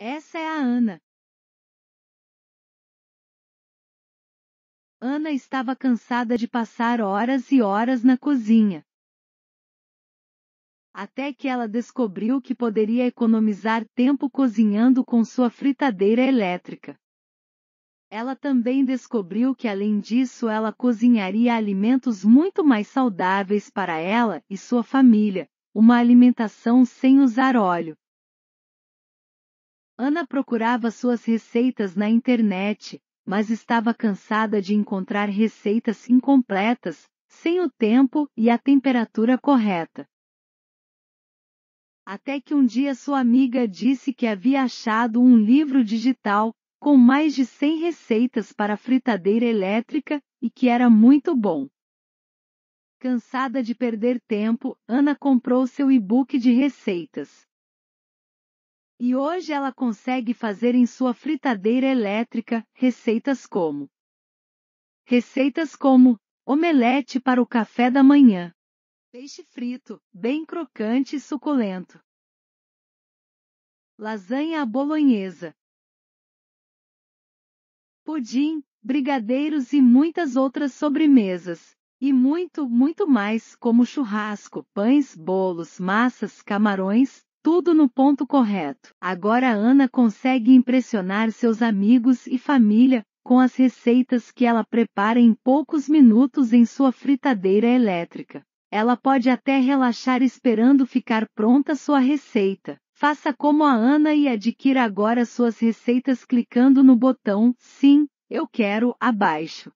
Essa é a Ana. Ana estava cansada de passar horas e horas na cozinha. Até que ela descobriu que poderia economizar tempo cozinhando com sua fritadeira elétrica. Ela também descobriu que, além disso, ela cozinharia alimentos muito mais saudáveis para ela e sua família, uma alimentação sem usar óleo, Ana procurava suas receitas na internet, mas estava cansada de encontrar receitas incompletas, sem o tempo e a temperatura correta. Até que um dia sua amiga disse que havia achado um livro digital com mais de 100 receitas para fritadeira elétrica e que era muito bom. Cansada de perder tempo, Ana comprou seu e-book de receitas. E hoje ela consegue fazer em sua fritadeira elétrica receitas como receitas como omelete para o café da manhã, peixe frito, bem crocante e suculento, lasanha à bolonhesa, pudim, brigadeiros e muitas outras sobremesas. E muito, muito mais, como churrasco, pães, bolos, massas, camarões, tudo no ponto correto. Agora Ana consegue impressionar seus amigos e família com as receitas que ela prepara em poucos minutos em sua fritadeira elétrica. Ela pode até relaxar esperando ficar pronta sua receita. Faça como a Ana e adquira agora suas receitas clicando no botão Sim, eu quero abaixo.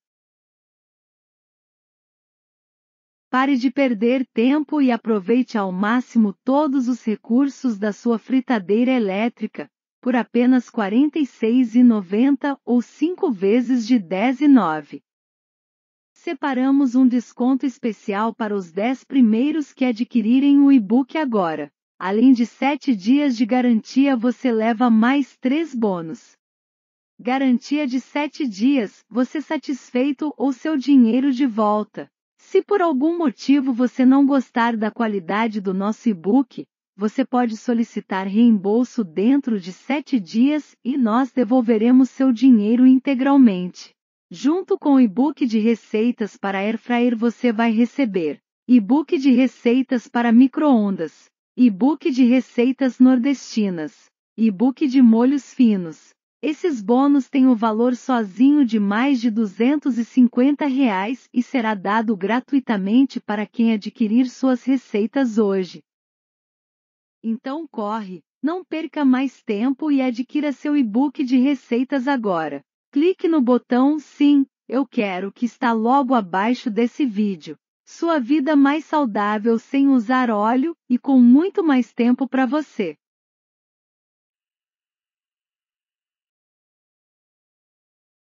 Pare de perder tempo e aproveite ao máximo todos os recursos da sua fritadeira elétrica, por apenas R$ 46,90 ou 5 vezes de R$ 10,09. Separamos um desconto especial para os 10 primeiros que adquirirem o e-book agora. Além de 7 dias de garantia, você leva mais 3 bônus. Garantia de 7 dias, você satisfeito ou seu dinheiro de volta. Se por algum motivo você não gostar da qualidade do nosso e-book, você pode solicitar reembolso dentro de 7 dias e nós devolveremos seu dinheiro integralmente. Junto com o e-book de receitas para airfryer você vai receber e-book de receitas para microondas, e-book de receitas nordestinas, e-book de molhos finos, esses bônus têm o valor sozinho de mais de R$ 250 reais e será dado gratuitamente para quem adquirir suas receitas hoje. Então corre, não perca mais tempo e adquira seu e-book de receitas agora. Clique no botão Sim, eu quero que está logo abaixo desse vídeo. Sua vida mais saudável sem usar óleo e com muito mais tempo para você.